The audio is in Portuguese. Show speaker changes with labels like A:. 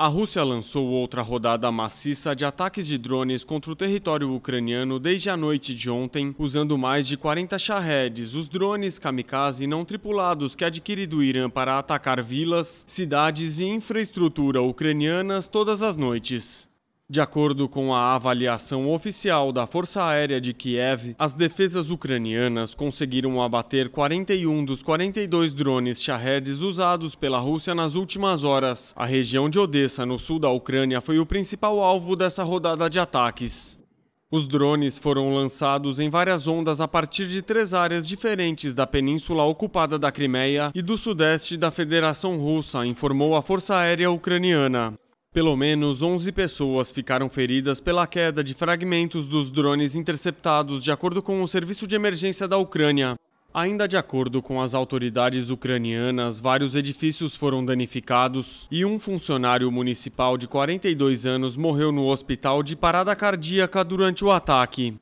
A: A Rússia lançou outra rodada maciça de ataques de drones contra o território ucraniano desde a noite de ontem, usando mais de 40 charredes, os drones kamikaze não tripulados que adquire do Irã para atacar vilas, cidades e infraestrutura ucranianas todas as noites. De acordo com a avaliação oficial da Força Aérea de Kiev, as defesas ucranianas conseguiram abater 41 dos 42 drones Shahed usados pela Rússia nas últimas horas. A região de Odessa, no sul da Ucrânia, foi o principal alvo dessa rodada de ataques. Os drones foram lançados em várias ondas a partir de três áreas diferentes da península ocupada da Crimeia e do sudeste da Federação Russa, informou a Força Aérea Ucraniana. Pelo menos 11 pessoas ficaram feridas pela queda de fragmentos dos drones interceptados, de acordo com o Serviço de Emergência da Ucrânia. Ainda de acordo com as autoridades ucranianas, vários edifícios foram danificados e um funcionário municipal de 42 anos morreu no hospital de parada cardíaca durante o ataque.